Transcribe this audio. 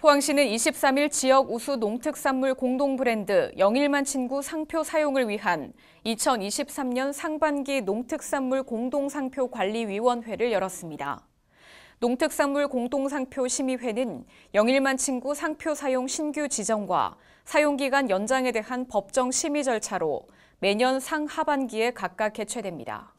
포항시는 23일 지역 우수 농특산물 공동 브랜드 영일만 친구 상표 사용을 위한 2023년 상반기 농특산물 공동상표 관리위원회를 열었습니다. 농특산물 공동상표 심의회는 영일만 친구 상표 사용 신규 지정과 사용기간 연장에 대한 법정 심의 절차로 매년 상하반기에 각각 개최됩니다.